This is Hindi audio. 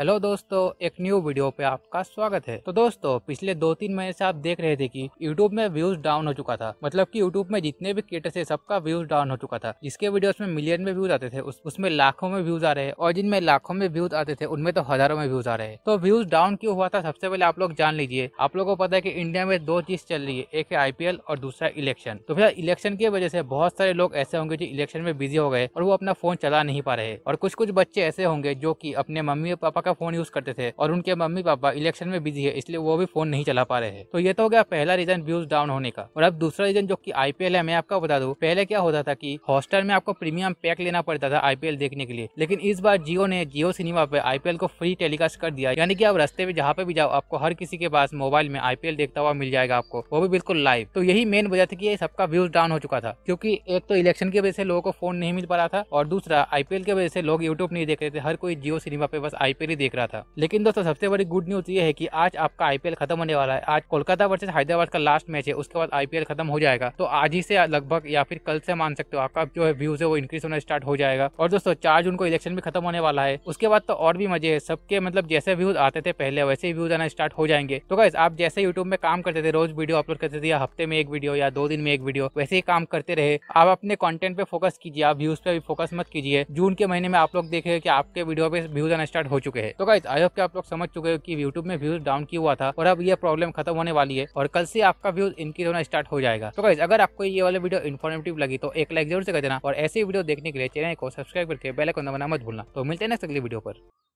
हेलो दोस्तों एक न्यू वीडियो पे आपका स्वागत है तो दोस्तों पिछले दो तीन महीने से आप देख रहे थे कि यूट्यूब में व्यूज डाउन हो चुका था मतलब कि यूट्यूब में जितने भी क्रिएटर्स है सबका व्यूज डाउन हो चुका था जिसके वीडियोस में मिलियन में व्यूज आते थे उस, उसमें लाखों में व्यूज आ रहे हैं और जिनमें लाखों में व्यूज आते थे उनमें तो हजारों में व्यूज आ रहे हैं तो व्यूज डाउन क्यों हुआ था सबसे पहले आप लोग जान लीजिए आप लोगों को पता है की इंडिया में दो चीज चल रही है एक है आईपीएल और दूसरा इलेक्शन तो भैया इलेक्शन की वजह से बहुत सारे लोग ऐसे होंगे जो इलेक्शन में बिजी हो गए और वो अपना फोन चला नहीं पा रहे और कुछ कुछ बच्चे ऐसे होंगे जो की अपने मम्मी और पापा का का फोन यूज करते थे और उनके मम्मी पापा इलेक्शन में बिजी है इसलिए वो भी फोन नहीं चला पा रहे हैं तो ये तो हो गया पहला रीजन व्यूज डाउन होने का और अब दूसरा रीजन जो की आईपीएल है मैं आपको बता दू पहले क्या होता था की हॉस्टल में आपको प्रीमियम पैक लेना पड़ता था आईपीएल देखने के लिए लेकिन इस बार जियो ने जियो सिनेमा पे आईपीएल को फ्री टेलीकास्ट कर दिया यानी कि आप रस्ते में जहाँ पे भी जाओ आपको हर किसी के पास मोबाइल में आईपीएल देखता हुआ मिल जाएगा आपको वो भी बिल्कुल लाइव तो यही मेन वजह थी कि ये सबका व्यूज डाउन हो चुका था क्योंकि एक तो इलेक्शन की वजह से लोगों को फोन नहीं मिल पा रहा था और दूसरा आईपीएल की वजह से लोग यूट्यूब नहीं देख रहे थे हर कोई जियो सिनेमा पे बस आईपीएल देख रहा था लेकिन दोस्तों सबसे बड़ी गुड न्यूज ये है कि आज आपका आईपीएल खत्म होने वाला है आज कोलकाता वर्सेज हैदराबाद का लास्ट मैच है उसके बाद आईपीएल खत्म हो जाएगा तो आज ही से लगभग या फिर कल से मान सकते हो आपका जो है व्यूज है वो इंक्रीज होना स्टार्ट हो जाएगा और दोस्तों चार जून को इलेक्शन भी खत्म होने वाला है उसके बाद तो और भी मजे है सबके मतलब जैसे व्यूज आते थे पहले वैसे ही व्यूज आना स्टार्ट हो जाएंगे तो गाइज आप जैसे यूट्यूब में काम करते थे रोज वीडियो अपलोड करते थे या हफ्ते में एक वीडियो या दो दिन में एक वीडियो वैसे ही काम करते रहे आप अपने कंटेंट पे फोकस कीजिए आप व्यूज पे भी फोकस मत कीजिए जून के महीने में आप लोग देखे कि आपके वीडियो पे व्यूज आना स्टार्ट हो चुके चुके हैं तो गाइज आई होप आप लोग समझ चुके हो कि यूट्यूब में व्यूज डाउन क्यों हुआ था और अब यह प्रॉब्लम खत्म होने वाली है और कल से आपका व्यूज इंक्रीज होना स्टार्ट हो जाएगा तो गाइज अगर आपको ये वाला वीडियो इन्फॉर्मेटिव लगी तो एक लाइक जरूर से कर देना और ऐसी वीडियो देखने के लिए चैनल को सब्सक्राइब करके बेलाइकन दबाना मत भूलना तो मिलते हैं नेक्स्ट अगली वीडियो पर